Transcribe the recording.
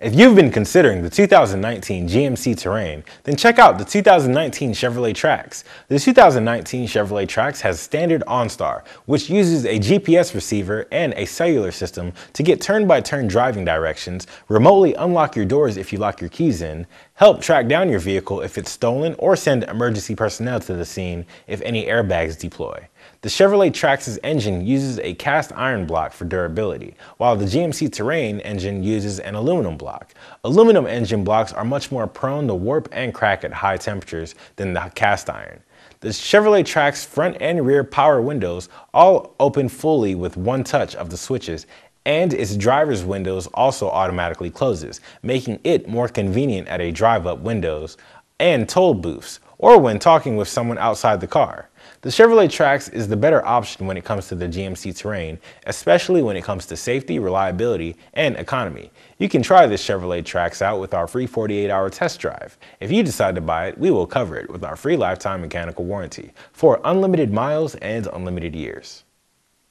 If you've been considering the 2019 GMC Terrain, then check out the 2019 Chevrolet Trax. The 2019 Chevrolet Trax has standard OnStar, which uses a GPS receiver and a cellular system to get turn-by-turn -turn driving directions, remotely unlock your doors if you lock your keys in, help track down your vehicle if it's stolen, or send emergency personnel to the scene if any airbags deploy. The Chevrolet Traxxas engine uses a cast iron block for durability, while the GMC Terrain engine uses an aluminum block. Aluminum engine blocks are much more prone to warp and crack at high temperatures than the cast iron. The Chevrolet Trax front and rear power windows all open fully with one touch of the switches and its driver's windows also automatically closes, making it more convenient at a drive-up windows and toll booths, or when talking with someone outside the car. The Chevrolet Trax is the better option when it comes to the GMC terrain, especially when it comes to safety, reliability, and economy. You can try this Chevrolet Trax out with our free 48-hour test drive. If you decide to buy it, we will cover it with our free lifetime mechanical warranty for unlimited miles and unlimited years.